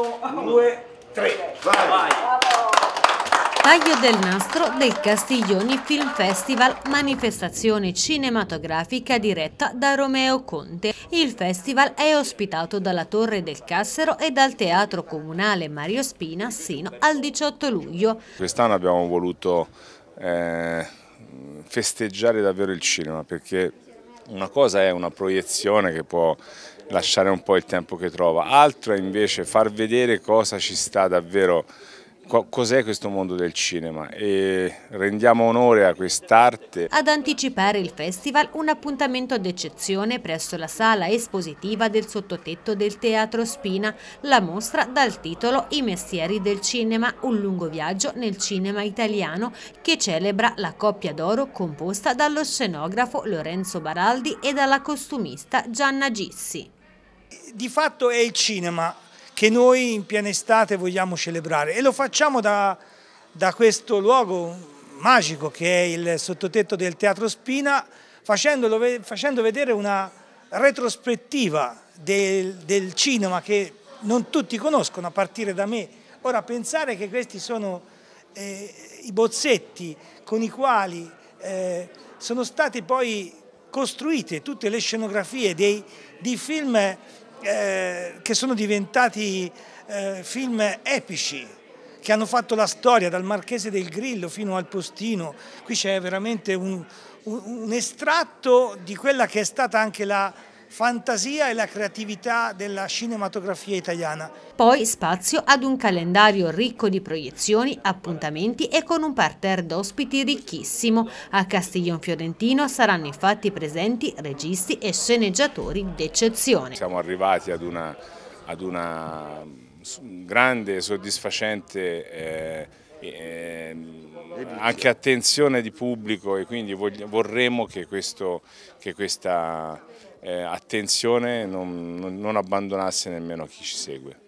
Uno, due, tre. Vai. Vai. Taglio del nastro del Castiglioni Film Festival, manifestazione cinematografica diretta da Romeo Conte. Il festival è ospitato dalla Torre del Cassero e dal Teatro Comunale Mario Spina sino al 18 luglio. Quest'anno abbiamo voluto eh, festeggiare davvero il cinema perché una cosa è una proiezione che può lasciare un po' il tempo che trova, altro è invece far vedere cosa ci sta davvero, cos'è questo mondo del cinema e rendiamo onore a quest'arte. Ad anticipare il festival un appuntamento d'eccezione presso la sala espositiva del sottotetto del Teatro Spina, la mostra dal titolo I mestieri del cinema, un lungo viaggio nel cinema italiano che celebra la coppia d'oro composta dallo scenografo Lorenzo Baraldi e dalla costumista Gianna Gissi. Di fatto è il cinema che noi in piena estate vogliamo celebrare e lo facciamo da, da questo luogo magico che è il sottotetto del Teatro Spina, facendo vedere una retrospettiva del, del, cinema che non tutti conoscono a partire da me. Ora pensare che questi sono eh, i bozzetti con i quali eh, sono stati poi costruite tutte le scenografie dei, di film eh, che sono diventati eh, film epici, che hanno fatto la storia dal Marchese del Grillo fino al Postino. Qui c'è veramente un, un, un estratto di quella che è stata anche la fantasia e la creatività della cinematografia italiana. Poi spazio ad un calendario ricco di proiezioni, appuntamenti e con un parterre d'ospiti ricchissimo. A Castiglion Fiorentino saranno infatti presenti registi e sceneggiatori d'eccezione. Siamo arrivati ad una, ad una grande, soddisfacente... Eh, eh, anche attenzione di pubblico e quindi vorremmo che, questo, che questa eh, attenzione non, non abbandonasse nemmeno chi ci segue.